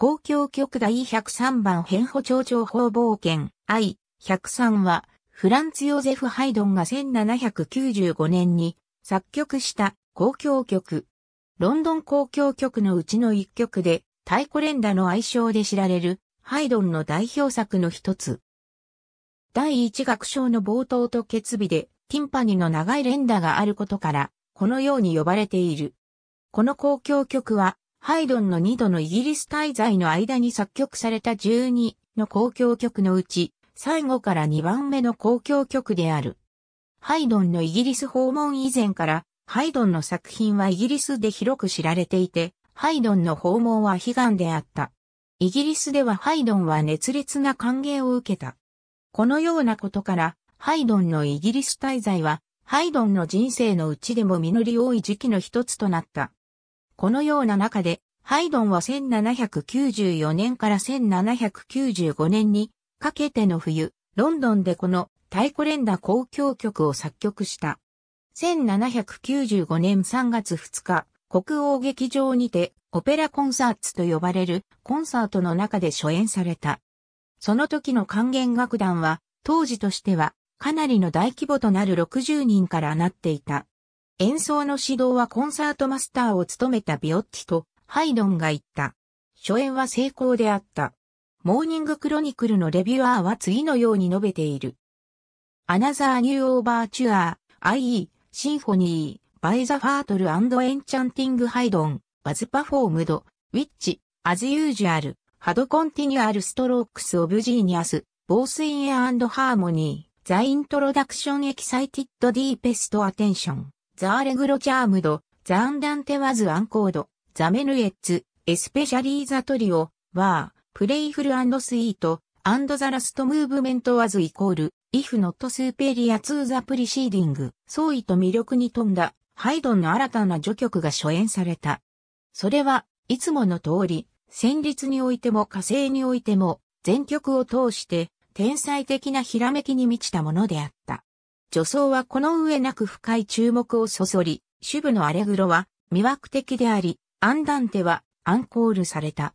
公共局第103番変補長長方冒険 I103 は、フランツ・ヨゼフ・ハイドンが1795年に作曲した公共曲。ロンドン公共曲のうちの一曲で、太鼓連打の愛称で知られる、ハイドンの代表作の一つ。第一楽章の冒頭と決尾で、ティンパニの長い連打があることから、このように呼ばれている。この公共曲は、ハイドンの2度のイギリス滞在の間に作曲された12の公共曲のうち、最後から2番目の公共曲である。ハイドンのイギリス訪問以前から、ハイドンの作品はイギリスで広く知られていて、ハイドンの訪問は悲願であった。イギリスではハイドンは熱烈な歓迎を受けた。このようなことから、ハイドンのイギリス滞在は、ハイドンの人生のうちでも実り多い時期の一つとなった。このような中で、ハイドンは1794年から1795年にかけての冬、ロンドンでこの太鼓連打交響曲を作曲した。1795年3月2日、国王劇場にてオペラコンサーツと呼ばれるコンサートの中で初演された。その時の還元楽団は当時としてはかなりの大規模となる60人からなっていた。演奏の指導はコンサートマスターを務めたビオッティとハイドンが言った。初演は成功であった。モーニングクロニクルのレビュアーは次のように述べている。アナザーニューオーバーチュアー、i.e. シンフォニー、バイザファートルエンチャンティングハイドン、バズパフォームド、ウィッチ、アズユージュアル、ハドコンティニュアルストロークスオブジーニアス、ボースインアハーモニー、ザイントロダクションエキサイティッドディーペストアテンション。ザーレグロチャームド、ザアンダンテワズアンコード、ザメヌエッツ、エスペシャリーザトリオ、ワー、プレイフルスイート、アンドザラストムーブメントワズイコール、イフノットスーペリアツーザプリシーディング、創意と魅力に富んだ、ハイドンの新たな序曲が初演された。それは、いつもの通り、旋律においても火星においても、全曲を通して、天才的なひらめきに満ちたものであった。女装はこの上なく深い注目をそそり、主部のアレグロは魅惑的であり、アンダンテはアンコールされた。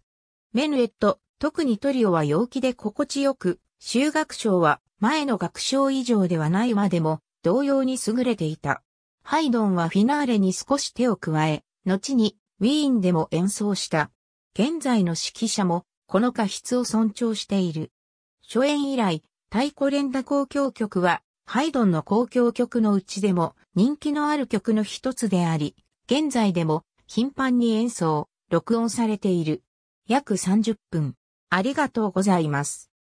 メヌエット、特にトリオは陽気で心地よく、修学賞は前の学賞以上ではないまでも同様に優れていた。ハイドンはフィナーレに少し手を加え、後にウィーンでも演奏した。現在の指揮者もこの過失を尊重している。初演以来、太鼓連打交響曲はハイドンの交響曲のうちでも人気のある曲の一つであり、現在でも頻繁に演奏、録音されている。約30分。ありがとうございます。